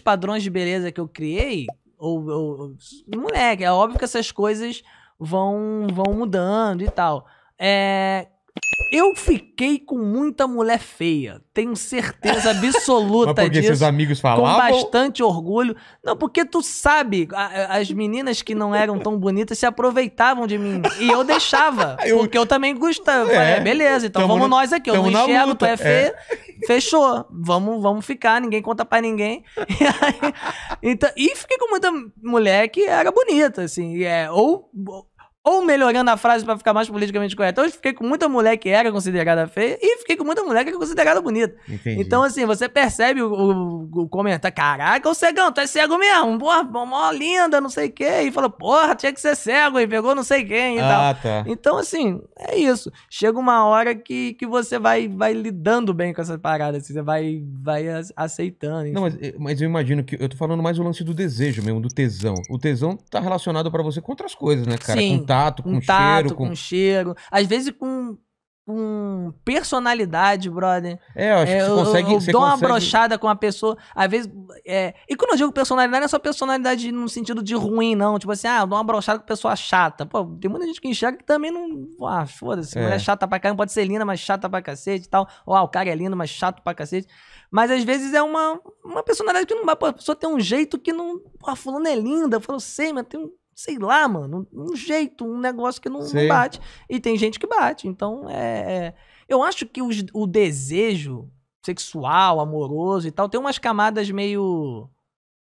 padrões de beleza que eu criei, ou, ou moleque, é óbvio que essas coisas vão, vão mudando e tal. É, eu fiquei com muita mulher feia. Tenho certeza absoluta porque disso. seus amigos falavam? Com bastante orgulho. Não, porque tu sabe, a, as meninas que não eram tão bonitas se aproveitavam de mim. E eu deixava. eu... Porque eu também gostava. É, falei, ah, beleza, então vamos no, nós aqui. Eu não enxergo, tu é, é feia. É. Fechou. Vamos, vamos ficar, ninguém conta pra ninguém. E, aí, então, e fiquei com muita mulher que era bonita, assim. É, ou ou melhorando a frase para ficar mais politicamente correta. Hoje então, fiquei com muita mulher que era considerada feia e fiquei com muita mulher que era é considerada bonita. Entendi. Então, assim, você percebe o, o, o comentário. Caraca, o cegão, tu é cego mesmo. Porra, mó linda, não sei o quê. E falou, porra, tinha que ser cego. E pegou não sei quem e ah, tal. Tá. Então, assim, é isso. Chega uma hora que, que você vai, vai lidando bem com essa parada Assim, você vai, vai aceitando. Enfim. Não, mas, eh, mas eu imagino que... Eu tô falando mais o lance do desejo mesmo, do tesão. O tesão tá relacionado para você com outras coisas, né, cara? Sim. Com tato, com um tato, cheiro. Com... com cheiro. Às vezes com com personalidade, brother. É, eu acho é, que você consegue. Eu, você dou consegue... uma brochada com a pessoa. Às vezes. É... E quando eu digo personalidade, não é só personalidade no sentido de ruim, não. Tipo assim, ah, eu dou uma brochada com pessoa chata. Pô, tem muita gente que enxerga que também não. Ah, foda-se, é. mulher é chata pra caramba, pode ser linda, mas chata pra cacete e tal. Ou ah, o cara é lindo, mas chato pra cacete. Mas às vezes é uma, uma personalidade que não vai. Pô, a pessoa tem um jeito que não. Ah a fulana é linda. Eu falo, sei, mas tem um sei lá, mano, um jeito, um negócio que não, não bate. E tem gente que bate. Então, é, é. Eu acho que os, o desejo sexual, amoroso e tal, tem umas camadas meio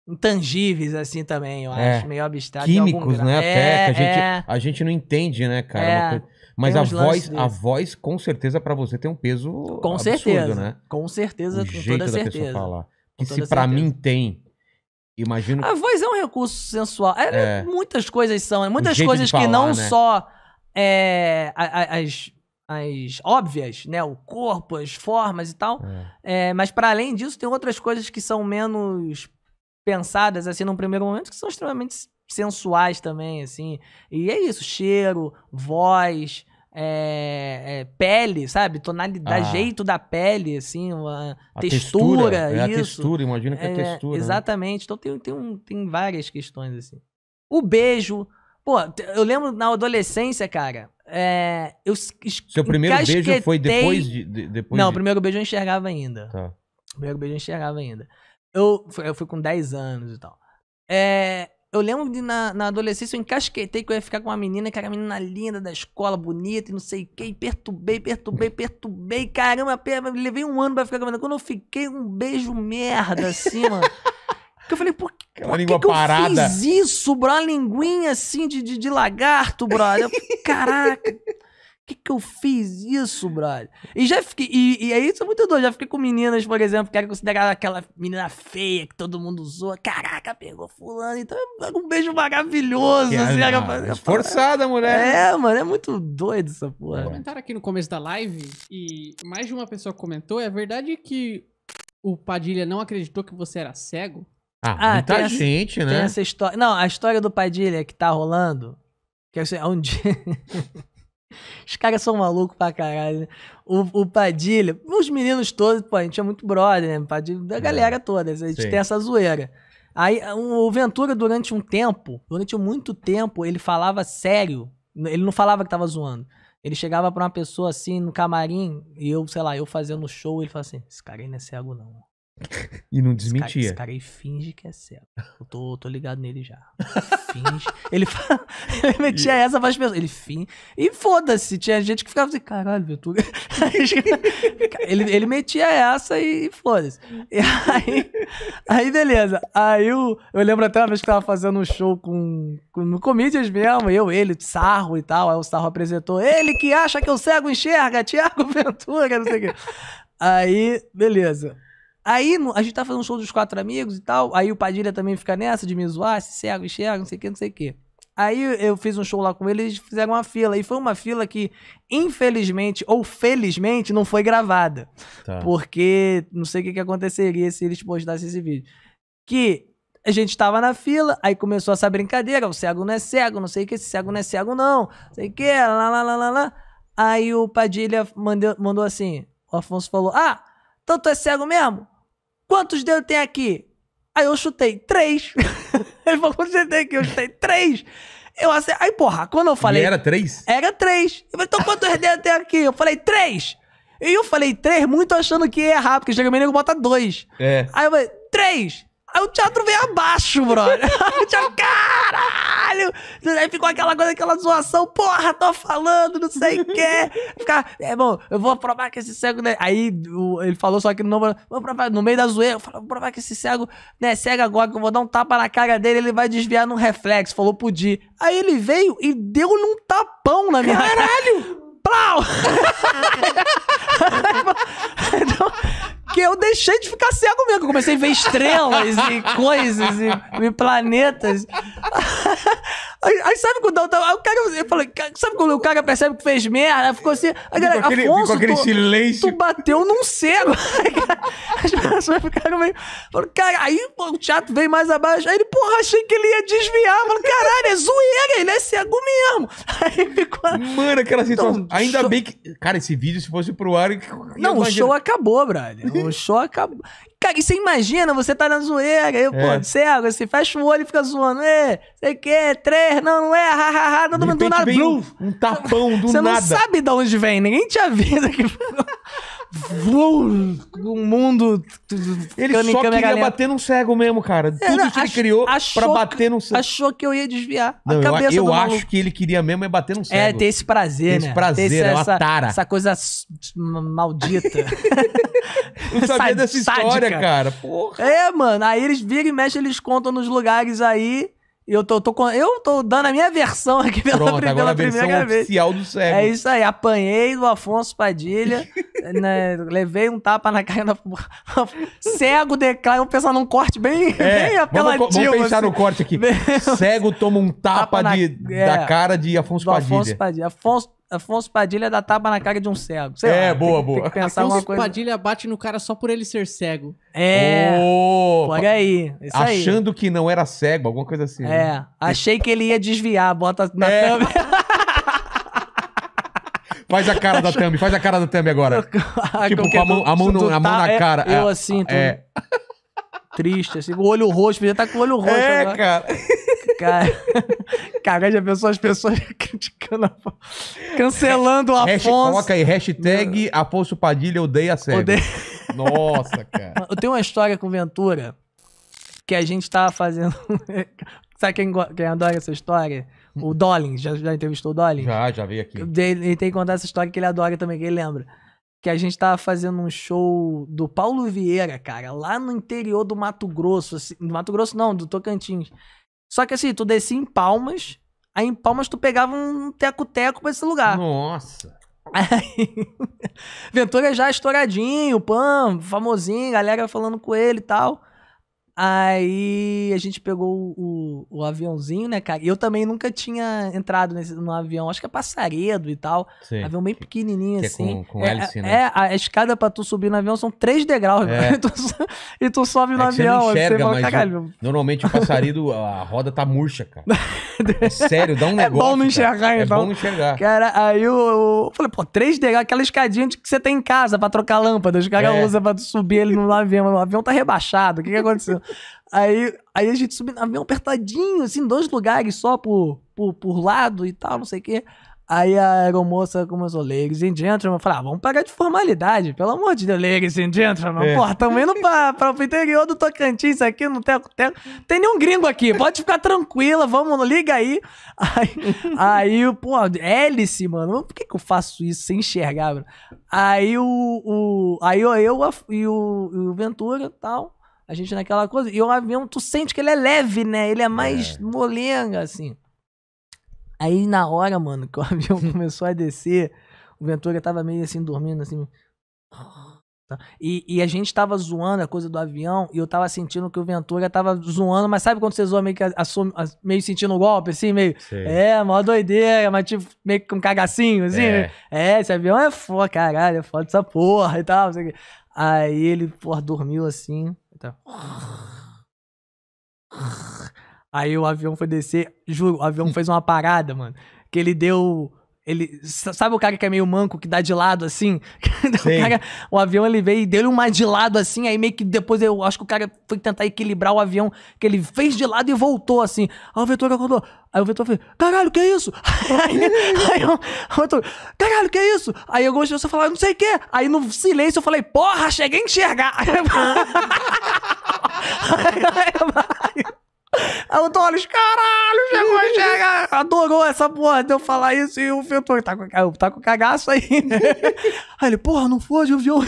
intangíveis assim também, eu é. acho, meio abstrato. Químicos, né? É, Até, a, gente, é. a gente não entende, né, cara? É mas a voz, a voz, com certeza, para você tem um peso com absurdo, certeza. né? Com certeza, o com jeito toda da certeza. Pessoa falar. Que se para mim tem Imagino. A voz é um recurso sensual. É, é. Muitas coisas são. Né? Muitas coisas falar, que não né? só é, as, as óbvias, né? O corpo, as formas e tal. É. É, mas para além disso, tem outras coisas que são menos pensadas, assim, num primeiro momento, que são extremamente sensuais também, assim. E é isso, cheiro, voz, é, é, pele, sabe? Tonalidade, ah. jeito da pele, assim, uma a textura, textura é isso. a textura, imagina que é, a é, textura. Né? Exatamente. Né? Então tem, tem, um, tem várias questões, assim. O beijo. Pô, eu lembro na adolescência, cara, é, eu Seu primeiro beijo foi depois de... de depois Não, o primeiro beijo eu enxergava ainda. Tá. O primeiro beijo eu enxergava ainda. Eu, eu fui com 10 anos e tal. É, eu lembro de na, na, adolescência eu encasquetei que eu ia ficar com uma menina, que era a menina linda da escola, bonita e não sei o que, e perturbei, perturbei, perturbei, caramba, levei um ano pra ficar com a menina. Quando eu fiquei, um beijo merda, assim, mano. Que eu falei, por, que, por que, que eu fiz isso, bro? Uma linguinha assim de, de, de lagarto, brother. Caraca, que que eu fiz isso, brother? E já fiquei. E, e aí é isso é muito doido. Já fiquei com meninas, por exemplo, que era considerada aquela menina feia que todo mundo usou. Caraca, pegou fulano. Então é um beijo maravilhoso. Que assim, era, era, era, mulher. É, mano, é muito doido essa porra. Comentaram aqui no começo da live e mais de uma pessoa comentou. É verdade que o Padilha não acreditou que você era cego? Ah, ah muita gente, essa, né? Tem essa história. Não, a história do Padilha que tá rolando. Que é um dia. Os caras são malucos pra caralho, né? O, o Padilha, os meninos todos, pô, a gente é muito brother, né? Padilha, da é. galera toda, a gente Sim. tem essa zoeira. Aí o Ventura, durante um tempo, durante muito tempo, ele falava sério. Ele não falava que tava zoando. Ele chegava pra uma pessoa assim, no camarim, e eu, sei lá, eu fazendo show, ele falava assim: esse cara aí não é cego, não. E não desmentia. Esse cara, esse cara finge que é cego. Eu tô, tô ligado nele já. Finge. ele, fala, ele metia e... essa várias as pessoas. Ele finge. E foda-se. Tinha gente que ficava assim, caralho, Ventura. ele, ele metia essa e, foda-se. E aí, aí, beleza. Aí eu, eu lembro até uma vez que tava fazendo um show com, com no mesmo. Eu, ele, Sarro e tal. Aí o Sarro apresentou. Ele que acha que eu cego enxerga, Tiago Ventura, não sei o quê. Aí, beleza. Aí a gente tá fazendo um show dos quatro amigos e tal. Aí o Padilha também fica nessa de me zoar, se cego, enxerga, não sei o que, não sei o que. Aí eu fiz um show lá com ele, eles fizeram uma fila. E foi uma fila que, infelizmente ou felizmente, não foi gravada. Tá. Porque não sei o que, que, aconteceria se eles postassem esse vídeo. Que a gente estava na fila, aí começou essa brincadeira: o cego não é cego, não sei o que, esse cego não é cego, não, não sei o que, lá, lá, lá, lá, lá. Aí o Padilha mandou, mandou assim: o Afonso falou: Ah, então tu é cego mesmo? quantos dedos tem aqui? Aí eu chutei três. Ele falou, quantos dedos tem aqui? Eu chutei três. Eu assim, aí porra, quando eu falei. E era três? Era três. Eu falei, então quantos dedos tem aqui? Eu falei, três. E eu falei três muito achando que ia errar, porque geralmente nego bota dois. É. Aí eu falei, três. Aí o teatro veio abaixo, brother. aí o teatro, cara! caralho! Aí ficou aquela coisa, aquela zoação, porra, tô falando, não sei o que. Ficar, é bom, eu vou provar que esse cego, né? Aí o, ele falou só que não vou provar, no meio da zoeira, eu falei, vou provar que esse cego, né, cego agora, que eu vou dar um tapa na cara dele, ele vai desviar num reflexo, falou podia. Aí ele veio e deu num tapão na minha Caralho! Plau! então, que eu deixei de ficar cego mesmo. Eu comecei a ver estrelas e coisas e, e planetas. Aí, aí, sabe quando eu tava. O cara, eu falei, sabe quando o cara percebe que fez merda? Ficou assim. Aí, galera, aquele, Afonso, aquele tu, silêncio. tu bateu num cego. As pessoas ficaram meio. cara, aí pô, o teatro veio mais abaixo. Aí ele, porra, achei que ele ia desviar. Falei, caralho, é zoeira, ele é cego mesmo. Aí ficou. Mano, aquela então, situação. Então, Ainda show... bem que. Cara, esse vídeo, se fosse pro ar. Não, o show acabou, brother o show acabou. Cara, e você imagina, você tá na zoeira, eu, é. pô, cego, é você fecha o olho e fica zoando, é, sei que, três, não, não é, ha, ha, ha, não, do, do nada, blum. Um tapão do você nada. Você não sabe de onde vem, ninguém te avisa que o mundo ele só queria galera. bater num cego mesmo, cara. É, Tudo que ele criou pra bater num cego. Achou que eu ia desviar não, a cabeça eu, eu do acho que ele queria mesmo é bater num é, cego. É, ter esse prazer, tem né? Esse prazer, esse, é uma essa, tara. Essa coisa maldita. Não sabia dessa história, cara. Porra. É, mano. Aí eles viram e mexem, eles contam nos lugares aí. Eu tô, tô, eu tô dando a minha versão aqui pela, Pronto, primeira, agora a versão vez. oficial do cego. É isso aí, apanhei do Afonso Padilha, né, levei um tapa na cara. cego declara, vamos pensar num corte bem, é, bem apelativo. Vamos, vamos pensar assim. no corte aqui. cego toma um tapa, tapa na, de, é, da cara de Afonso Padilha. Afonso Padilha. Afonso Afonso Padilha dá tapa na cara de um cego. Sei é, lá, boa, tem, boa. Tem Afonso coisa... Padilha bate no cara só por ele ser cego. É. Oh, aí. Isso achando aí. que não era cego, alguma coisa assim. Né? É. Né? Achei que ele ia desviar, bota na é. thumb. faz a cara da thumb, faz a cara da thumb agora. Ah, tipo, com a mão, a mão, no, a mão tá, na é, cara. eu é, assim, É. Triste, assim, o olho roxo, podia estar tá com o olho roxo. É, agora. cara. Cara, cara, já pensou as pessoas criticando a... Cancelando o Afonso. Coloca aí, hashtag Afonso Padilha odeia a Odeia... Nossa, cara. Eu tenho uma história com o Ventura que a gente tava fazendo... Sabe quem, quem adora essa história? Hum. O Dolin já, já entrevistou o Dollins? Já, já veio aqui. Ele, ele tem que contar essa história que ele adora também, que ele lembra que a gente tava fazendo um show do Paulo Vieira, cara, lá no interior do Mato Grosso, assim, do Mato Grosso não, do Tocantins. Só que assim, tu descia em Palmas, aí em Palmas tu pegava um teco-teco pra esse lugar. Nossa. Aí, Ventura já estouradinho, pam, famosinho, galera falando com ele e tal. Aí a gente pegou o, o aviãozinho, né, cara? E eu também nunca tinha entrado nesse, no avião, acho que é passaredo e tal. Sim. Avião bem pequenininho, que assim. É, com, assim. com é, hélice, né? é, a escada pra tu subir no avião são três degraus, é. Né? e, tu, e tu sobe no avião. É você não assim, enxerga, você fala, mas caralho. Normalmente o passaredo, a roda tá murcha, cara. É sério, dá um negócio. É bom não enxergar, cara. É então. É bom não enxergar. Cara, aí eu, eu falei, pô, três degraus, aquela escadinha que você tem em casa pra trocar lâmpada, os caras é. usam pra subir ele no avião. O avião tá rebaixado, o que que aconteceu? Aí, aí a gente subiu no avião apertadinho, assim, dois lugares só por, por, por lado e tal, não sei o quê. Aí a aeromoça começou, ladies and gentlemen. Eu ah, vamos pagar de formalidade, pelo amor de Deus, ladies and gentlemen. É. Porra, tamo indo pra, pra, pro interior do Tocantins aqui no Teco Teco. Tem nenhum gringo aqui, pode ficar tranquila, vamos, liga aí. Aí, aí pô, hélice, mano, por que que eu faço isso sem enxergar, mano? Aí o, o aí eu, eu e o, o Ventura e tal, a gente naquela coisa. E o avião, tu sente que ele é leve, né? Ele é mais é. molenga, assim. Aí na hora, mano, que o avião começou a descer, o Ventura tava meio assim, dormindo, assim. Tá. E, e, a gente tava zoando a coisa do avião e eu tava sentindo que o Ventura tava zoando, mas sabe quando você zoa meio que assume, meio sentindo um golpe, assim, meio. Sei. É, mó doideira, mas tipo, meio que um cagacinho, assim. Né? É, é esse avião é foda, caralho, é foda essa porra e tal. Aí ele, porra, dormiu assim. Então. Aí o avião foi descer, juro, o avião fez uma parada, mano, que ele deu ele, sabe o cara que é meio manco, que dá de lado assim? O, cara, o avião ele veio e deu uma de lado assim, aí meio que depois eu acho que o cara foi tentar equilibrar o avião, que ele fez de lado e voltou assim. Aí o Ventura acordou. Aí o Ventura fez, caralho, que é isso? aí, aí eu, o Ventura, caralho, que é isso? Aí eu gostei, você falar não sei o que. Aí no silêncio eu falei, porra, cheguei a enxergar. Aí o Doris, caralho, chegou, chega. Adorou essa porra de eu falar isso. E o Ventura tá com, tá com cagaço aí. aí ele, porra, não foi de avião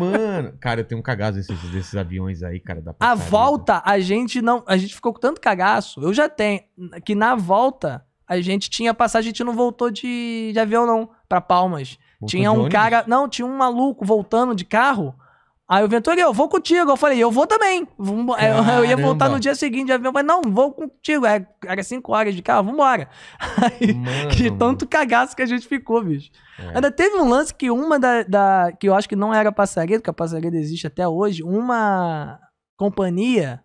Mano, cara, eu tenho um cagaço desses, desses aviões aí, cara. Da a volta, a gente não. A gente ficou com tanto cagaço. Eu já tenho. Que na volta, a gente tinha passagem, a gente não voltou de, de avião, não, pra Palmas. Voltou tinha um cara. Não, tinha um maluco voltando de carro. Aí o Venturi, eu vou contigo. Eu falei, eu vou também. Eu, ia voltar no dia seguinte, avião, falei, não, vou contigo. É, era cinco horas de carro, vambora. Aí, mano, tanto cagaço que a gente ficou, bicho. É. Ainda teve um lance que uma da, da, que eu acho que não era passaredo, que a passaredo existe até hoje, uma companhia,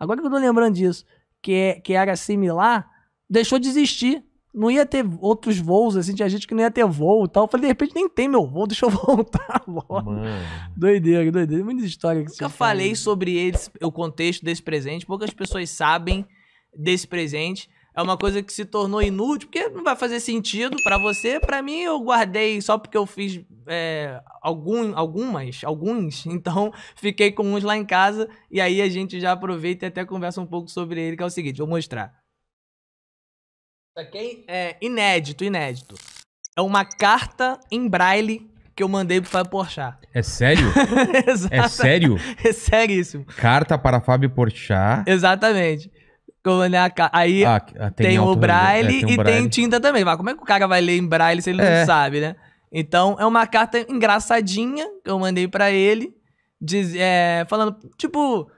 agora que eu tô lembrando disso, que, é, que era similar, deixou de existir não ia ter outros voos, assim, tinha gente que não ia ter voo e tal. Eu falei, de repente nem tem meu voo, deixa eu voltar logo. Mano. Doideira, doideira. Muita história que Nunca falei sobre eles, o contexto desse presente, poucas pessoas sabem desse presente. É uma coisa que se tornou inútil, porque não vai fazer sentido para você. para mim, eu guardei só porque eu fiz é, algum, algumas, alguns. Então, fiquei com uns lá em casa. E aí a gente já aproveita e até conversa um pouco sobre ele, que é o seguinte: vou mostrar é inédito, inédito. É uma carta em braille que eu mandei pro Fábio Porchat. É sério? é sério? É seríssimo. Carta para Fábio Porchat. Exatamente. Eu mandei a ca... Aí ah, ah tem, tem, o é, braille é, tem um e tem tinta também. Mas como é que o cara vai ler em braille se ele é. não sabe, né? Então é uma carta engraçadinha que eu mandei para ele, diz, é, falando, tipo,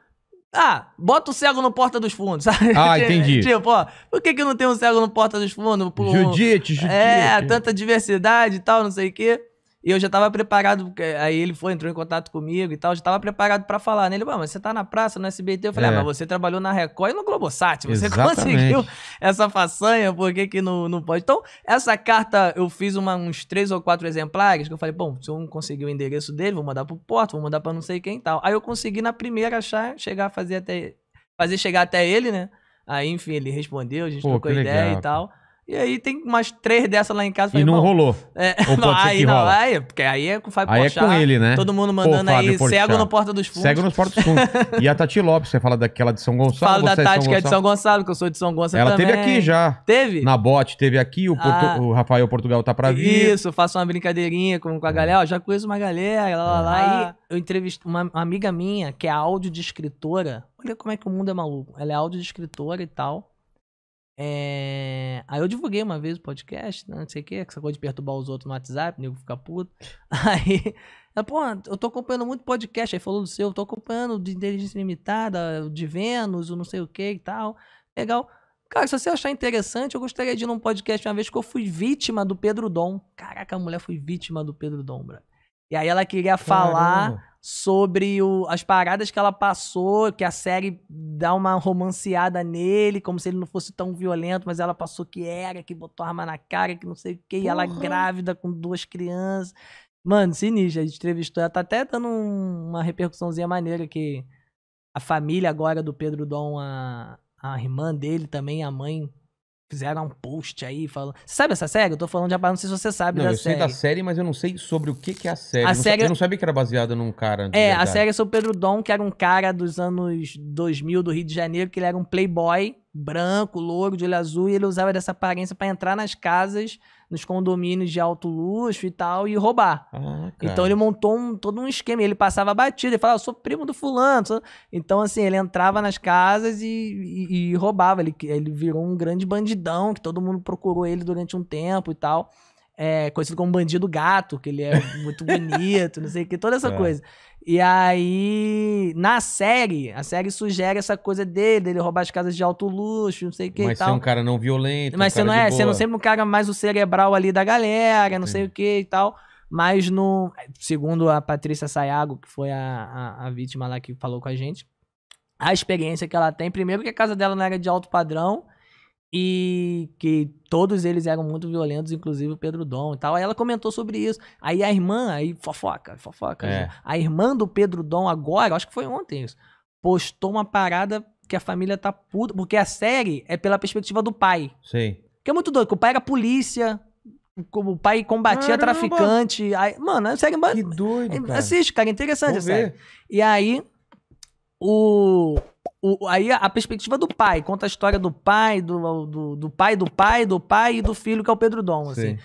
ah, bota o cego no Porta dos Fundos, sabe? Ah, entendi. tipo, ó, por que, que não tem um cego no Porta dos Fundos? judite, judite. É, tanta diversidade e tal, não sei o quê. E eu já estava preparado, aí ele foi, entrou em contato comigo e tal, eu já estava preparado para falar nele, né? mas você está na praça, no SBT. Eu falei, ah, é. ah, mas você trabalhou na Record e no Globosat, você Exatamente. conseguiu essa façanha, por que que não, não pode? Então, essa carta eu fiz uma, uns três ou quatro exemplares, que eu falei, bom, se eu não conseguir o endereço dele, vou mandar pro Porto, vou mandar para não sei quem e tal. Aí eu consegui na primeira achar, chegar, fazer até, fazer chegar até ele, né? Aí, enfim, ele respondeu, a gente Pô, trocou ideia legal, e tal. E aí tem umas três dessas lá em casa. e falei, não rolou. É, Ou aí, não, rola. aí, porque aí é com o Fábio aí Porchat, é com ele, né? Todo mundo mandando Pô, aí, Porchat. cego no Porta dos Fundos. Cego nos Porta dos Fundos. e a Tati Lopes, você fala daquela de São Gonçalo. Falo da é Tati, que é de São Gonçalo, que eu sou de São Gonçalo Ela também. teve aqui já. Teve? Na bote, teve aqui, o, ah, o Rafael Portugal tá pra vir. Isso, faço uma brincadeirinha com, com a é. galera, ó, já conheço uma galera, lá, lá, lá. Aí ah. eu entrevisto uma, uma amiga minha, que é áudio de escritora. Olha como é que o mundo é maluco. Ela é áudio de escritora e tal. É... Aí eu divulguei uma vez o podcast, né, não sei o que, essa coisa de perturbar os outros no WhatsApp, nego fica puto. Aí, ela, pô, eu tô acompanhando muito podcast, aí falou do seu, eu tô acompanhando de inteligência limitada, de Vênus, o não sei o que e tal. Legal. Cara, se você achar interessante, eu gostaria de ir num podcast uma vez que eu fui vítima do Pedro Dom. Caraca, a mulher foi vítima do Pedro Dom, bro. E aí ela queria Caramba. falar sobre o, as paradas que ela passou, que a série dá uma romanceada nele, como se ele não fosse tão violento, mas ela passou que era, que botou arma na cara, que não sei o que, e ela uhum. grávida com duas crianças. Mano, sinistra, a gente entrevistou, ela tá até dando um, uma repercussãozinha maneira que a família agora do Pedro Dom, a, a irmã dele também, a mãe, fizeram um post aí falando. Você sabe essa série? Eu tô falando de não sei se você sabe não, da eu série. Eu sei da série, mas eu não sei sobre o que, que é a série. A eu, não série... Sa... eu não sabia que era baseada num cara. É, a série é sobre o Pedro Dom, que era um cara dos anos 2000 do Rio de Janeiro, que ele era um playboy branco, louro, de olho azul, e ele usava dessa aparência para entrar nas casas, nos condomínios de alto luxo e tal, e roubar. Ah, então ele montou um, todo um esquema, ele passava batida, ele falava, ah, sou primo do fulano. Sou... Então, assim, ele entrava nas casas e, e, e, roubava. Ele, ele virou um grande bandidão, que todo mundo procurou ele durante um tempo e tal. É, conhecido como bandido gato, que ele é muito bonito, não sei o que, toda essa é. coisa. E aí, na série, a série sugere essa coisa dele, dele roubar as casas de alto luxo, não sei o que Mas e é tal. Mas ser um cara não violento, Mas um você não é, você não é sempre um cara mais o cerebral ali da galera, não Sim. sei o que e tal. Mas no. Segundo a Patrícia Sayago, que foi a, a, a, vítima lá que falou com a gente, a experiência que ela tem, primeiro que a casa dela não era de alto padrão, e que todos eles eram muito violentos, inclusive o Pedro Dom e tal. Aí ela comentou sobre isso. Aí a irmã, aí fofoca, fofoca. É. A irmã do Pedro Dom agora, acho que foi ontem isso, postou uma parada que a família tá puta, porque a série é pela perspectiva do pai. Sim. Que é muito doido, que o pai era polícia, o pai combatia Caramba. traficante. Aí, mano, é a série... Que doido, é, cara. Assiste, cara, é interessante Vou a série. Ver. E aí, o o, aí a, perspectiva do pai, conta a história do pai, do, do, do, pai, do pai, do pai e do filho, que é o Pedro Dom, assim. Sim.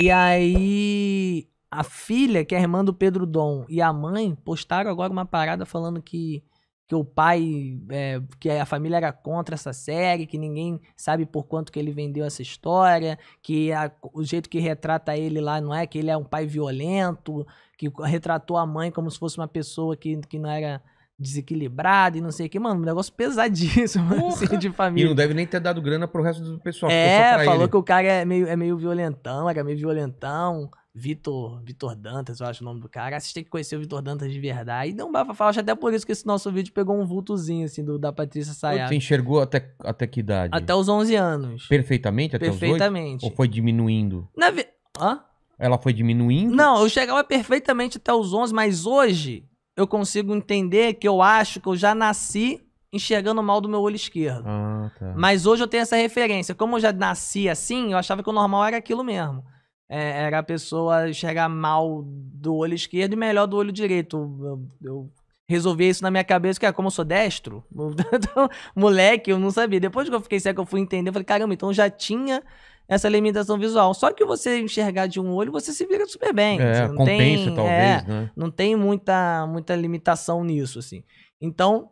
E aí a filha, que é a irmã do Pedro Dom, e a mãe postaram agora uma parada falando que, que o pai, é, que a família era contra essa série, que ninguém sabe por quanto que ele vendeu essa história, que a, o jeito que retrata ele lá não é que ele é um pai violento, que retratou a mãe como se fosse uma pessoa que, que não era desequilibrado e não sei o que. Mano, um negócio pesadíssimo, assim, de família. E não deve nem ter dado grana pro resto do pessoal. É, falou ele. que o cara é meio, é meio violentão, era meio violentão. Vitor, Vitor Dantas, eu acho o nome do cara. Vocês tem que conhecer o Vitor Dantas de verdade. E deu um falar acho até por isso que esse nosso vídeo pegou um vultozinho, assim, do, da Patrícia Sayá. Você enxergou até, até que idade? Até os 11 anos. Perfeitamente? Até Perfeitamente. Os 8? Ou foi diminuindo? Na vi... Hã? Ela foi diminuindo? Não, eu chegava perfeitamente até os 11, mas hoje eu consigo entender que eu acho que eu já nasci enxergando mal do meu olho esquerdo. Ah, tá. Mas hoje eu tenho essa referência. Como eu já nasci assim, eu achava que o normal era aquilo mesmo. É, era a pessoa enxergar mal do olho esquerdo e melhor do olho direito. Eu, eu resolvi isso na minha cabeça, que é como eu sou destro, então, moleque, eu não sabia. Depois que eu fiquei cego, eu fui entender, eu falei, caramba, então já tinha essa limitação visual. Só que você enxergar de um olho, você se vira super bem. É, não compensa, tem, talvez, é, né? Não tem muita, muita limitação nisso, assim. Então,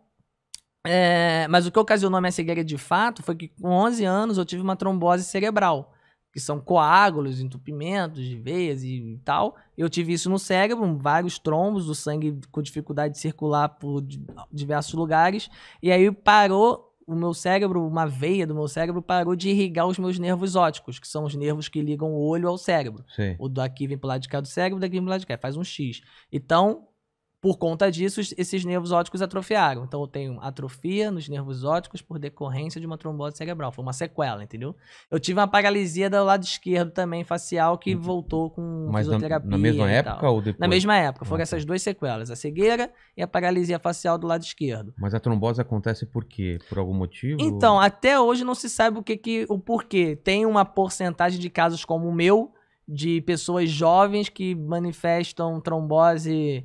é, mas o que ocasionou a minha cegueira de fato foi que com 11 anos eu tive uma trombose cerebral, que são coágulos, entupimentos de veias e tal. Eu tive isso no cérebro, vários trombos, o sangue com dificuldade de circular por diversos lugares. E aí parou o meu cérebro, uma veia do meu cérebro parou de irrigar os meus nervos óticos, que são os nervos que ligam o olho ao cérebro. Sim. O daqui vem pro lado de cá do cérebro, daqui vem pro lado de cá, faz um X. Então, por conta disso, esses nervos óticos atrofiaram. Então, eu tenho atrofia nos nervos óticos por decorrência de uma trombose cerebral. Foi uma sequela, entendeu? Eu tive uma paralisia do lado esquerdo também, facial, que voltou com Mas fisioterapia. Na, na mesma época tal. ou depois? Na mesma época. Foram ah, essas tá. duas sequelas, a cegueira e a paralisia facial do lado esquerdo. Mas a trombose acontece por quê? Por algum motivo? Então, até hoje não se sabe o que, que o porquê. Tem uma porcentagem de casos como o meu, de pessoas jovens que manifestam trombose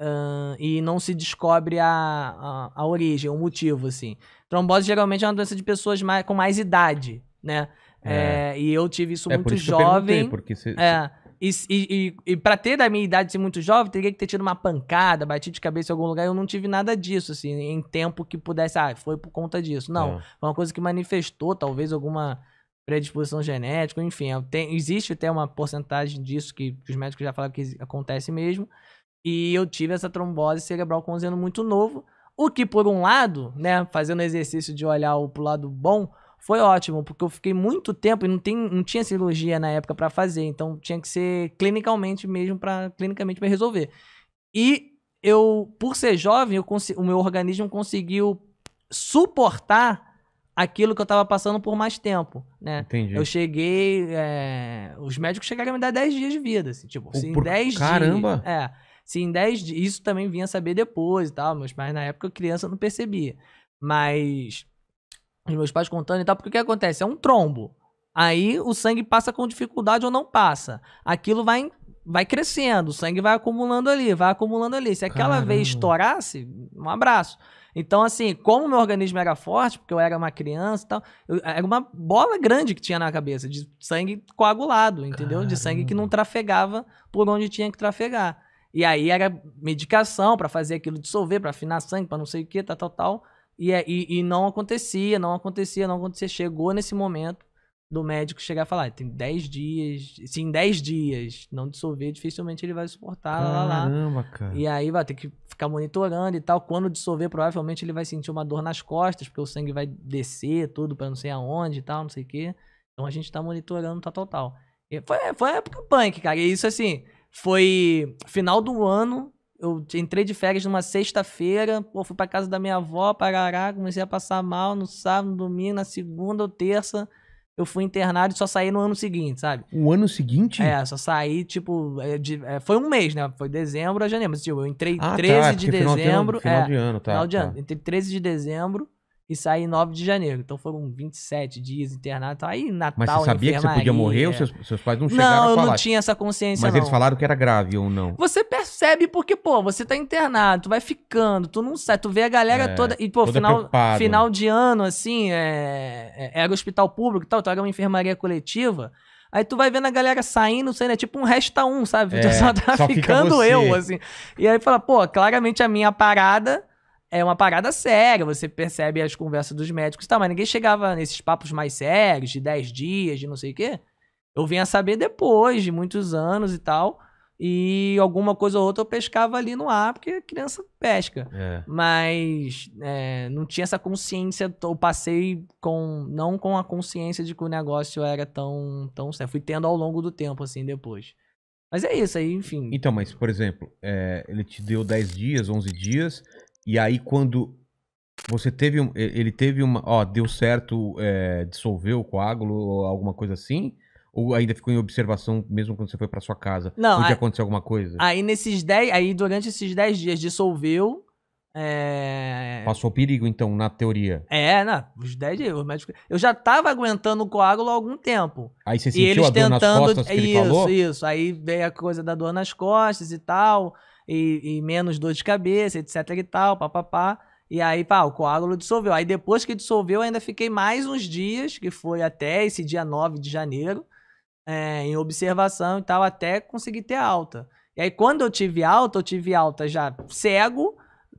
Uh, e não se descobre a, a, a, origem, o motivo, assim. Trombose geralmente é uma doença de pessoas mais, com mais idade, né? É. É, e eu tive isso é, muito isso jovem. porque se, é, se... E, e, e, pra ter da minha idade ser muito jovem, teria que ter tido uma pancada, batido de cabeça em algum lugar. Eu não tive nada disso, assim, em tempo que pudesse. Ah, foi por conta disso. Não. É. Foi uma coisa que manifestou, talvez, alguma predisposição genética, enfim. Tem, existe até uma porcentagem disso que os médicos já falaram que acontece mesmo. E eu tive essa trombose cerebral com 11 anos muito novo. O que, por um lado, né, fazendo exercício de olhar pro lado bom, foi ótimo, porque eu fiquei muito tempo e não, tem, não tinha cirurgia na época para fazer, então tinha que ser clinicamente mesmo para clinicamente me resolver. E eu, por ser jovem, eu o meu organismo conseguiu suportar aquilo que eu estava passando por mais tempo, né? Entendi. Eu cheguei, é... os médicos chegaram a me dar 10 dias de vida, assim, tipo, assim, por... 10 Caramba. dias. Caramba! É. Se em 10 dias. Isso também vinha saber depois e tal, meus pais na época criança não percebia. Mas. Os meus pais contando e tal, porque o que acontece? É um trombo. Aí o sangue passa com dificuldade ou não passa. Aquilo vai, vai crescendo, o sangue vai acumulando ali, vai acumulando ali. Se aquela Caramba. vez estourasse, um abraço. Então, assim, como meu organismo era forte, porque eu era uma criança e tal, eu, era uma bola grande que tinha na cabeça, de sangue coagulado, entendeu? Caramba. De sangue que não trafegava por onde tinha que trafegar. E aí era medicação para fazer aquilo dissolver, para afinar sangue, para não sei o que, tal, tal, tal. E, é, e, e não acontecia, não acontecia, não acontecia. Chegou nesse momento do médico chegar e falar: ah, tem 10 dias, se em 10 dias não dissolver, dificilmente ele vai suportar. Caramba, lá, lá. cara. E aí vai ter que ficar monitorando e tal. Quando dissolver, provavelmente ele vai sentir uma dor nas costas, porque o sangue vai descer tudo para não sei aonde e tal, não sei o que Então a gente tá monitorando, tal, tal, tal. foi, foi a época punk, cara. E isso assim. Foi final do ano, eu entrei de férias numa sexta-feira, pô, fui pra casa da minha avó, parará, comecei a passar mal no sábado, no domingo, na segunda ou terça. Eu fui internado e só saí no ano seguinte, sabe? O ano seguinte? É, só saí, tipo, é, de, é, foi um mês, né? Foi dezembro a janeiro. Mas, tipo, eu entrei ah, 13 tá, de dezembro. Final de ano, é, de ano tá. Final de tá. ano. Entrei Entre 13 de dezembro e saí em 9 de janeiro. Então foram 27 dias internado. Então, aí Natal, Mas você sabia que você podia morrer? ou seus, seus, pais não chegaram não, a falar? Não, eu não tinha essa consciência, Mas não. eles falaram que era grave ou não? Você percebe porque, pô, você tá internado, tu vai ficando, tu não sai, tu vê a galera é, toda... E, pô, toda final, final de ano, assim, é, é, era hospital público e tal, então era uma enfermaria coletiva. Aí tu vai vendo a galera saindo, saindo, é tipo um resta um, sabe? É, só tá só ficando fica eu, assim. E aí fala, pô, claramente a minha parada é uma parada séria, você percebe as conversas dos médicos e tal mas ninguém chegava nesses papos mais sérios, de 10 dias, de não sei o quê. Eu a saber depois de muitos anos e tal. E alguma coisa ou outra eu pescava ali no ar, porque a criança pesca. É. Mas é, não tinha essa consciência, eu passei com não com a consciência de que o negócio era tão, tão certo. Fui tendo ao longo do tempo, assim, depois. Mas é isso aí, enfim. Então, mas, por exemplo, é, ele te deu 10 dias, 11 dias, e aí quando você teve um, ele teve uma, ó, deu certo, é, dissolveu o coágulo alguma coisa assim? Ou ainda ficou em observação mesmo quando você foi para sua casa? Não. Podia acontecer alguma coisa? Aí nesses 10, aí durante esses 10 dias dissolveu, é... Passou perigo, então, na teoria. É, na os 10 dias. médicos... Eu já tava aguentando o coágulo há algum tempo. Aí você sentiu a dor tentando... nas costas que isso, ele falou? Isso, Aí veio a coisa da dor nas costas e tal e, e menos dor de cabeça, etc e tal, papapá. E aí, pá, o coágulo dissolveu. Aí depois que dissolveu, ainda fiquei mais uns dias, que foi até esse dia 9 de janeiro, é, em observação e tal, até conseguir ter alta. E aí, quando eu tive alta, eu tive alta já cego,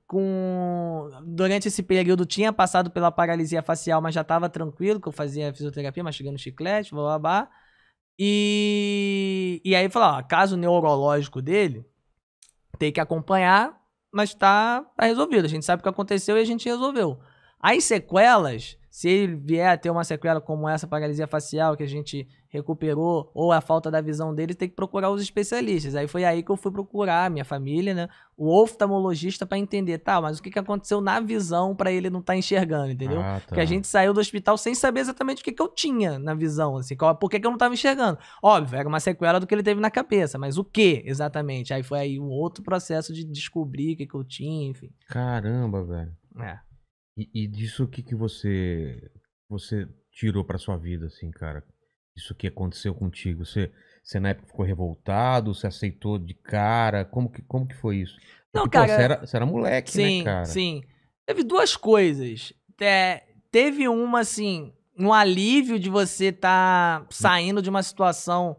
com. Durante esse período tinha passado pela paralisia facial, mas já estava tranquilo, que eu fazia fisioterapia, mastigando chiclete, blá blá blá. E, e aí falar, caso neurológico dele, tem que acompanhar, mas tá, tá resolvido. A gente sabe o que aconteceu e a gente resolveu. As sequelas, se ele vier a ter uma sequela como essa paralisia facial, que a gente recuperou ou a falta da visão dele, tem que procurar os especialistas. Aí foi aí que eu fui procurar minha família, né? O oftalmologista para entender, tá, mas o que, que aconteceu na visão para ele não estar tá enxergando, entendeu? Ah, tá. Porque a tá. gente saiu do hospital sem saber exatamente o que, que eu tinha na visão, assim, qual, por que, que eu não estava enxergando. Óbvio, era uma sequela do que ele teve na cabeça, mas o que exatamente? Aí foi aí um outro processo de descobrir o que, que eu tinha, enfim. Caramba, velho. É. E, e disso o que, que você, você tirou para sua vida, assim, cara? isso que aconteceu contigo? Você, você na época ficou revoltado? Você aceitou de cara? Como que, como que foi isso? Não, cara. Pô, você, era, você era moleque, né, sim, né, cara? Sim. Teve duas coisas. É, teve uma, assim, um alívio de você estar tá saindo de uma situação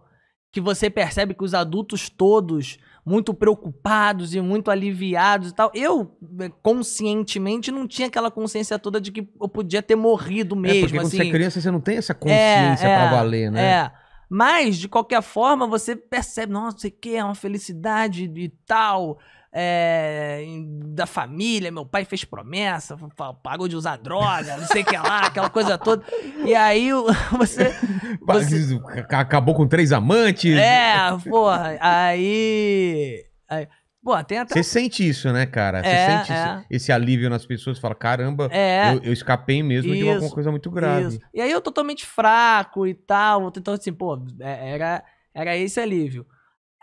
que você percebe que os adultos todos muito preocupados e muito aliviados e tal. Eu, eh, conscientemente, não tinha aquela consciência toda de que eu podia ter morrido é, mesmo. É, porque assim. quando você é assim. criança, você não tem essa é, consciência é, é, pra valer, né? É. Mas, de qualquer forma, você percebe, nossa, sei que é uma felicidade e tal é, da família, meu pai fez promessa, pagou de usar droga, não sei o que lá, aquela coisa toda. E aí você, você. Acabou com três amantes. É, porra, aí. aí Pô, até... Você sente isso, né, cara? Você é, sente é. esse alívio nas pessoas, fala, caramba, é. eu, eu, escapei mesmo isso, de alguma coisa muito grave. Isso. E aí eu totalmente fraco e tal, então assim, pô, é, era, era esse alívio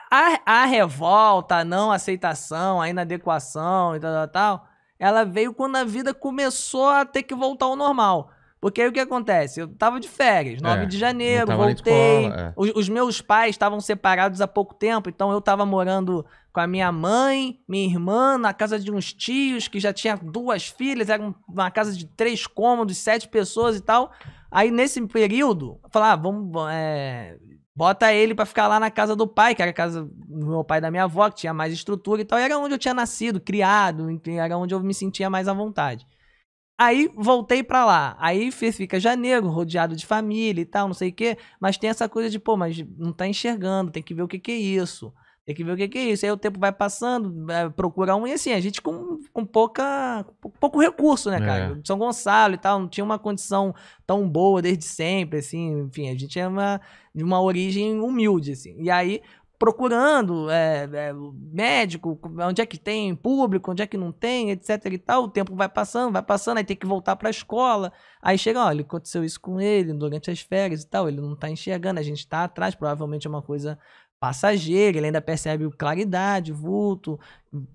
a, a revolta, a não aceitação, a inadequação e tal, tal, tal, ela veio quando a vida começou a ter que voltar ao normal. Porque aí o que acontece? Eu tava de férias, 9 é, de janeiro, voltei. Escola, é. os, os, meus pais estavam separados há pouco tempo, então eu tava morando com a minha mãe, minha irmã, na casa de uns tios que já tinha duas filhas, era uma casa de três cômodos, sete pessoas e tal. Aí nesse período, falar, ah, vamos. É, Bota ele para ficar lá na casa do pai, que era a casa do meu pai e da minha avó, que tinha mais estrutura e tal. E era onde eu tinha nascido, criado, era onde eu me sentia mais à vontade. Aí voltei para lá. Aí fica janeiro, rodeado de família e tal, não sei o quê. Mas tem essa coisa de, pô, mas não tá enxergando, tem que ver o que, que é isso. Tem que ver o que, é isso. Aí o tempo vai passando, é, procura um. E assim, a gente com, com pouca, pouco recurso, né, cara? É. São Gonçalo e tal, não tinha uma condição tão boa desde sempre, assim. Enfim, a gente é uma, de uma origem humilde, assim. E aí, procurando é, é, médico, onde é que tem público, onde é que não tem, etc e tal. O tempo vai passando, vai passando, aí tem que voltar para a escola. Aí chega, olha, aconteceu isso com ele durante as férias e tal, ele não está enxergando, a gente está atrás, provavelmente é uma coisa Passageiro, ele ainda percebe claridade, vulto.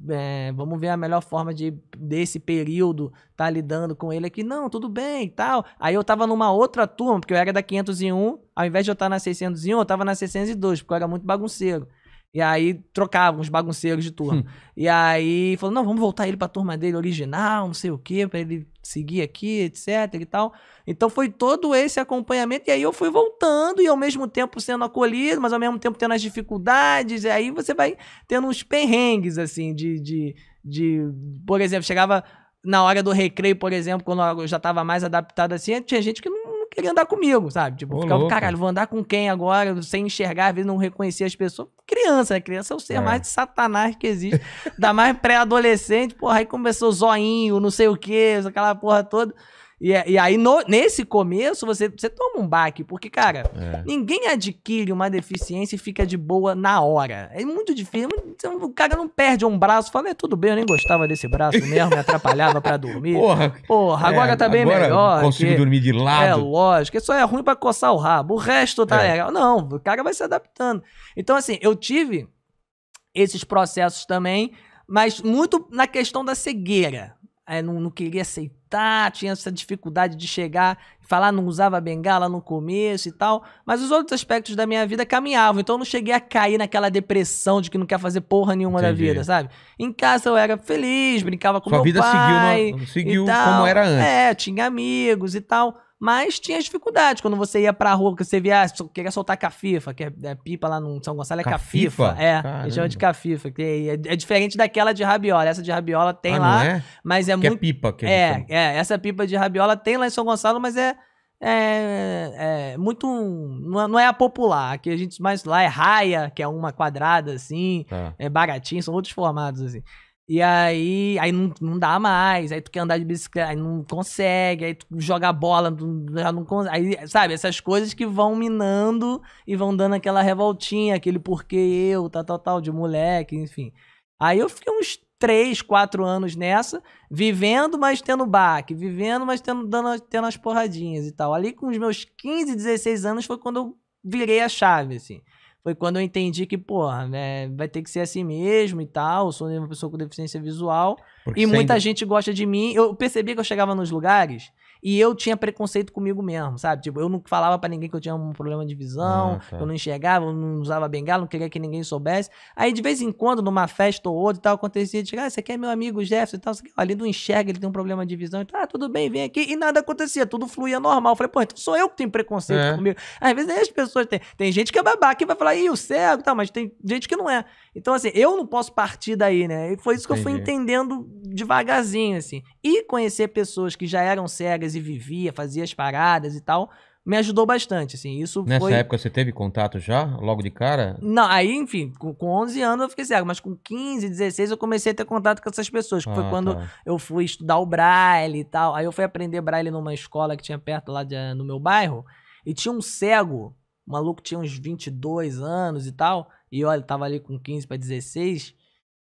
É, vamos ver a melhor forma de desse período tá lidando com ele aqui. Não, tudo bem e tal. Aí eu tava numa outra turma, porque eu era da 501, ao invés de eu estar tá na 601, eu tava na 602, porque eu era muito bagunceiro. E aí trocavam os bagunceiros de turma. Hum. E aí falou: não, vamos voltar ele pra turma dele original, não sei o quê, pra ele seguir aqui, etc e tal. Então foi todo esse acompanhamento. E aí eu fui voltando e ao mesmo tempo sendo acolhido, mas ao mesmo tempo tendo as dificuldades. E aí você vai tendo uns perrengues, assim, de. de, de por exemplo, chegava na hora do recreio, por exemplo, quando eu já estava mais adaptado assim, tinha gente que não queria andar comigo, sabe? Tipo, Ô, ficava, caralho, vou andar com quem agora? Sem enxergar, às vezes não reconhecer as pessoas. Criança, né? Criança é o ser é. mais de satanás que existe. Ainda mais pré-adolescente, porra, aí começou zoinho, não sei o quê, aquela porra toda. E, é, e aí, no, nesse começo, você, você toma um baque, porque, cara, é. ninguém adquire uma deficiência e fica de boa na hora. É muito difícil, é muito o cara não perde um braço, Falei, é tudo bem, eu nem gostava desse braço mesmo, me atrapalhava para dormir. Porra, Porra agora é, tá bem agora melhor. Consigo que... dormir de é, lado. É lógico, isso é ruim para coçar o rabo. O resto tá é. legal. Não, o cara vai se adaptando. Então, assim, eu tive esses processos também, mas muito na questão da cegueira é, não, não, queria aceitar, tinha essa dificuldade de chegar e falar, não usava bengala no começo e tal. Mas os outros aspectos da minha vida caminhavam, então eu não cheguei a cair naquela depressão de que não quer fazer porra nenhuma Entendi. da vida, sabe? Em casa eu era feliz, brincava com Sua meu pai. Sua vida seguiu, no, seguiu como era antes. É, tinha amigos e tal. Mas tinha as dificuldades. Quando você ia pra rua, que você via, ah, queria soltar cafifa, que é, é pipa lá no São Gonçalo, é cafifa. É, chama de cafifa. Que é, é, é, diferente daquela de rabiola. Essa de rabiola tem ah, lá, é? mas é que é muito... é pipa. Que é, é, essa pipa de rabiola tem lá em São Gonçalo, mas é... É, é, muito. É, não é a popular. Aqui a gente mais lá é raia, que é uma quadrada assim, tá. é baratinho, são outros formatos assim. E aí, aí não, não dá mais, aí tu quer andar de bicicleta, aí não consegue, aí tu joga bola, já não consegue. Aí, sabe, essas coisas que vão minando e vão dando aquela revoltinha, aquele porquê eu, tal, tal, tal, de moleque, enfim. Aí eu fiquei uns três, quatro anos nessa, vivendo, mas tendo baque, vivendo, mas tendo, dando, tendo as porradinhas e tal. Ali com os meus 15, 16 anos foi quando eu virei a chave, assim foi quando eu entendi que, porra, né, vai ter que ser assim mesmo e tal. Eu sou uma pessoa com deficiência visual. Porque e muita gente gosta de mim. Eu percebi que eu chegava nos lugares e eu tinha preconceito comigo mesmo, sabe? Tipo, eu não falava para ninguém que eu tinha um problema de visão, ah, tá. eu não enxergava, eu não usava bengala, não queria que ninguém soubesse. Aí, de vez em quando, numa festa ou outra e tal, acontecia de chegar, ah, você quer é meu amigo Jefferson e tal, você quer... ali não enxerga, ele tem um problema de visão, e tal, ah, tudo bem, vem aqui. E nada acontecia, tudo fluía normal. Eu falei, pô, então sou eu que tenho preconceito é. comigo. Às vezes as pessoas têm. Tem gente que é babaca e vai falar, ih, o cego e tal, mas tem gente que não é. Então, assim, eu não posso partir daí, né? E foi isso que Entendi. eu fui entendendo devagarzinho, assim. E conhecer pessoas que já eram cegas e vivia, fazia as paradas e tal. Me ajudou bastante, assim, isso Nessa foi... época você teve contato já, logo de cara? Não, aí, enfim, com, com 11 anos eu fiquei cego, mas com 15, 16 eu comecei a ter contato com essas pessoas, que ah, foi quando tá. eu fui estudar o braille e tal. Aí eu fui aprender braille numa escola que tinha perto lá de, no meu bairro, e tinha um cego, o maluco tinha uns 22 anos e tal, e olha, tava ali com 15 para 16,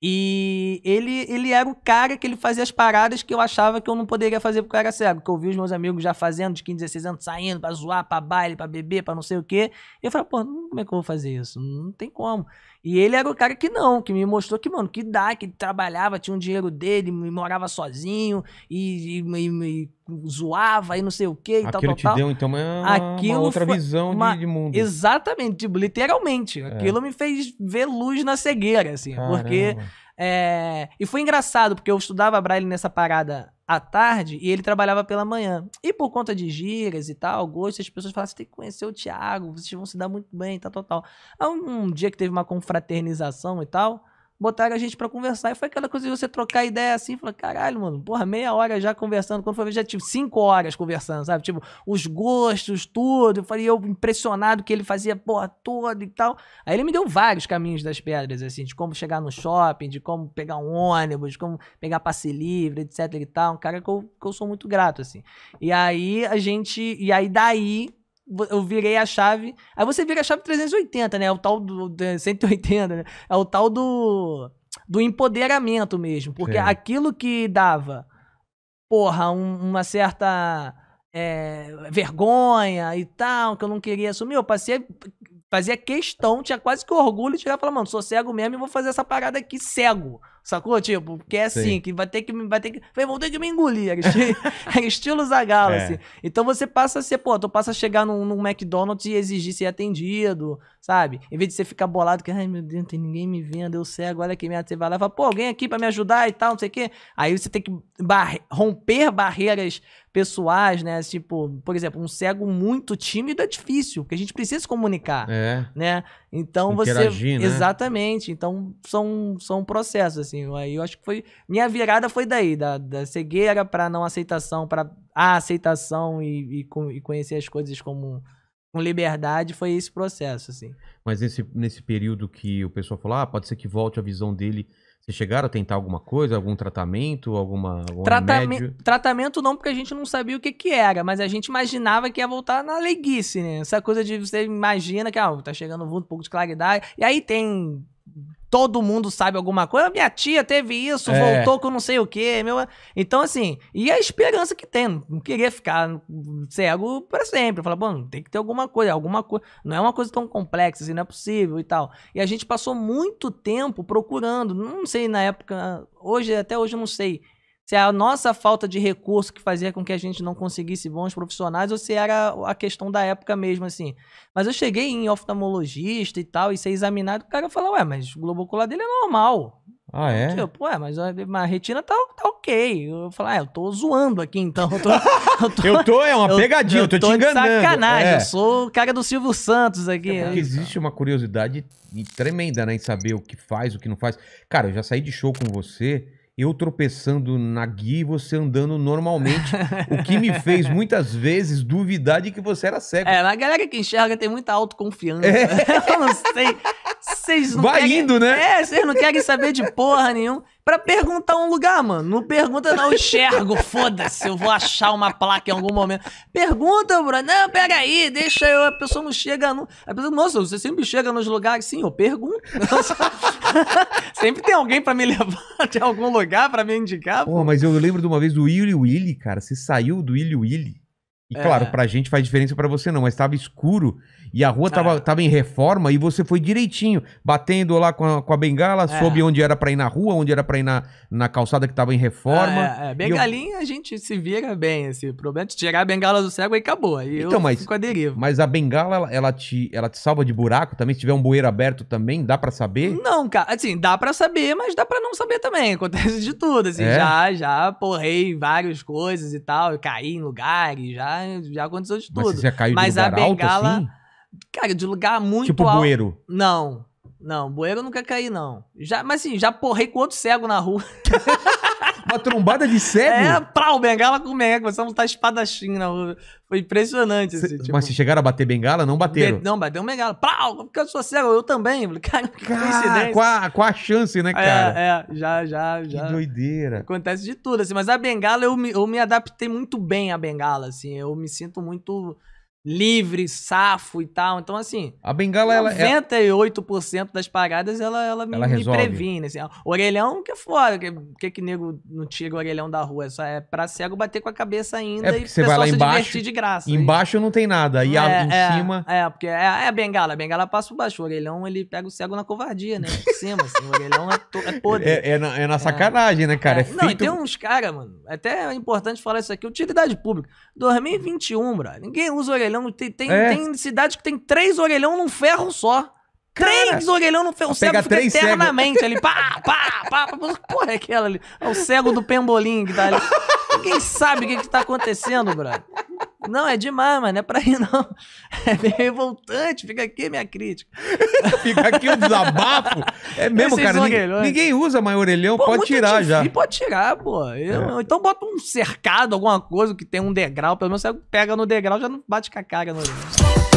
e ele, ele era o cara que ele fazia as paradas que eu achava que eu não poderia fazer porque eu era cego. Que eu vi os meus amigos já fazendo, de 15, 16 anos, saindo pra zoar, pra baile, pra beber, pra não sei o quê. E eu falei, pô, como é que eu vou fazer isso? Não tem como. E ele era o cara que não, que me mostrou que, mano, que dá, que trabalhava, tinha um dinheiro dele, morava sozinho e, e, e, e zoava e não sei o que e Aquilo tal, tal, te deu, então, uma, uma outra visão uma... de, de, mundo. Exatamente, tipo, literalmente. É. Aquilo me fez ver luz na cegueira, assim. Caramba. Porque... É... E foi engraçado, porque eu estudava Braille nessa parada à tarde e ele trabalhava pela manhã. E por conta de gírias e tal, gosto, as pessoas falavam, você tem que conhecer o Thiago, vocês vão se dar muito bem, tal, tal, tal. um, um dia que teve uma confraternização e tal, botaram a gente para conversar. E foi aquela coisa de você trocar ideia assim, falar, caralho, mano, porra, meia hora já conversando. Quando foi ver, já tive cinco horas conversando, sabe? Tipo, os gostos, tudo. Eu falei, eu impressionado que ele fazia porra toda e tal. Aí ele me deu vários caminhos das pedras, assim, de como chegar no shopping, de como pegar um ônibus, de como pegar passe livre, etc e tal. Um cara que eu, que eu sou muito grato, assim. E aí a gente. E aí daí eu virei a chave. Aí você vira a chave 380, né? É o tal do. 180, é, né? É o tal do. Do empoderamento mesmo. Porque Sim. aquilo que dava, porra, um, uma certa. É, vergonha e tal, que eu não queria assumir, eu passei. Fazia questão, tinha quase que orgulho de chegar e falar, mano, sou cego mesmo e vou fazer essa parada aqui cego. Sacou? Tipo, porque é assim, Sim. que vai ter que. Vai ter que vão ter que me engolir. É é estilo, Zagala, é. assim. Então você passa a ser, pô, tu passa a chegar num, num, McDonald's e exigir ser atendido, sabe? Em vez de você ficar bolado, que, ai meu Deus, não tem ninguém me vendo, eu cego, olha que merda. Você vai lá e fala, pô, alguém aqui pra me ajudar e tal, não sei o quê. Aí você tem que bar romper barreiras pessoais, né? Tipo, por exemplo, um cego muito tímido é difícil, porque a gente precisa se comunicar, é. né? Então Interagir, você né? exatamente. Então são são processos assim. Aí eu acho que foi minha virada foi daí da, da cegueira para não aceitação para a aceitação e, e, e conhecer as coisas como com liberdade foi esse processo assim. Mas nesse nesse período que o pessoal falou, ah, pode ser que volte a visão dele vocês chegaram a tentar alguma coisa, algum tratamento, alguma, algum remédio? Tratamento não, porque a gente não sabia o que que era, mas a gente imaginava que ia voltar na leguice, né? Essa coisa de você imagina que, ah, tá chegando um pouco de claridade, e aí tem todo mundo sabe alguma coisa. Ah, minha tia teve isso, é. voltou com não sei o quê. Meu... Então, assim, e a esperança que tem. Não queria ficar cego para sempre. Falar, bom, tem que ter alguma coisa, alguma coisa. Não é uma coisa tão complexa, assim, não é possível e tal. E a gente passou muito tempo procurando. Não sei na época, hoje, até hoje eu não sei se é a nossa falta de recurso que fazia com que a gente não conseguisse bons profissionais ou se era a questão da época mesmo, assim. Mas eu cheguei em oftalmologista e tal, e ser examinado, o cara falou, ué, mas o globo ocular dele é normal. Ah, é? Tipo, ué, mas a, retina tá, tá ok. Eu falo, ah, eu tô zoando aqui então. Eu tô, eu tô, eu tô é uma pegadinha, eu, eu tô, tô, te enganando. sacanagem, é. eu sou o cara do Silvio Santos aqui. É porque né? existe uma curiosidade tremenda, né, em saber o que faz, o que não faz. Cara, eu já saí de show com você eu tropeçando na guia e você andando normalmente, o que me fez muitas vezes duvidar de que você era cego. É, mas a galera que enxerga tem muita autoconfiança. É. eu não sei. Vocês não Vai querem, indo, né? É, vocês não querem saber de porra nenhuma pra perguntar um lugar, mano. Não pergunta, não, eu enxergo, foda-se, eu vou achar uma placa em algum momento. Pergunta, bro. Não, pega aí, deixa eu. A pessoa não chega. No... A pessoa, nossa, você sempre chega nos lugares. Sim, eu pergunto. sempre tem alguém pra me levar de algum lugar, pra me indicar. Pô, pô mas eu lembro de uma vez do Willy Willy, cara. Você saiu do Willy Willy. E claro, é. pra gente faz diferença para você não, mas tava escuro e a rua tava, é. tava em reforma e você foi direitinho, batendo lá com a, com a bengala, é. soube onde era pra ir na rua, onde era pra ir na, na calçada que tava em reforma. Ah, é, é. Bengalinha eu... a gente se vira bem, assim, o problema é tirar a bengala do cego e acabou, aí então, eu mas, fico a deriva. Mas a bengala, ela, ela, te, ela te salva de buraco também? Se tiver um bueiro aberto também, dá pra saber? Não, cara, assim, dá pra saber, mas dá pra não saber também, acontece de tudo, assim, é? já, já porrei várias coisas e tal, eu caí em lugares, já já, aconteceu de tudo. Mas você já caiu Mas de lugar a bengala, alto, assim? Cara, de lugar muito tipo alto. Tipo bueiro? Não. Não, bueiro eu nunca caí, não. Já, mas assim, já porrei com outro cego na rua. Uma trombada de cego? É, pau, bengala com bengala, começamos a lutar espadachim na rua. Foi impressionante. Assim, Cê, tipo... Mas se chegaram a bater bengala? Não bateram? Be... Não, bateu um bengala. Pau, porque eu sou cego, eu também. Cara, coincidência. Com a, com a chance, né, é, cara? É, é, já, já, já. Que doideira. Acontece de tudo, assim. Mas a bengala, eu me, eu me adaptei muito bem à bengala, assim. Eu me sinto muito livre, safo e tal. Então, assim. A bengala, ela. 98% é- das paradas ela, ela, me, ela me previne. Assim. Orelhão que é fora. Por que, que nego não tira o orelhão da rua? É só é pra cego bater com a cabeça ainda é e você vai lá se embaixo, divertir de graça. Embaixo aí. não tem nada. E é, a, em é, cima. É, porque é, é a bengala. A bengala passa por baixo. O orelhão ele pega o cego na covardia, né? Em cima, assim. O orelhão é, to, é podre. É, é, na, é na sacanagem, né, cara? É, feito... Não, e tem uns caras, mano. Até é importante falar isso aqui. Utilidade pública. 2021, bro. Ninguém usa orelhão orelhão. Tem, tem, É. tem cidade que tem três orelhão num ferro só. três orelhão num ferro. O cego Pega fica três cego. ali. Pá, pá, pá, pá. Porra, é aquela ali. É o cego do pembolim que tá ali. Ninguém sabe o que, que tá acontecendo, brother. Não, é demais, mano. É pra ir, não. É meio revoltante. Fica aqui minha crítica. Fica aqui o desabafo. É mesmo, Esses cara. Ninguém, é. ninguém, usa mais orelhão. Pô, pode tirar já. Pode tirar, pô. Eu, é. Então bota um cercado, alguma coisa que tem um degrau. Pelo menos você pega no degrau já não bate com a cara no orelhão.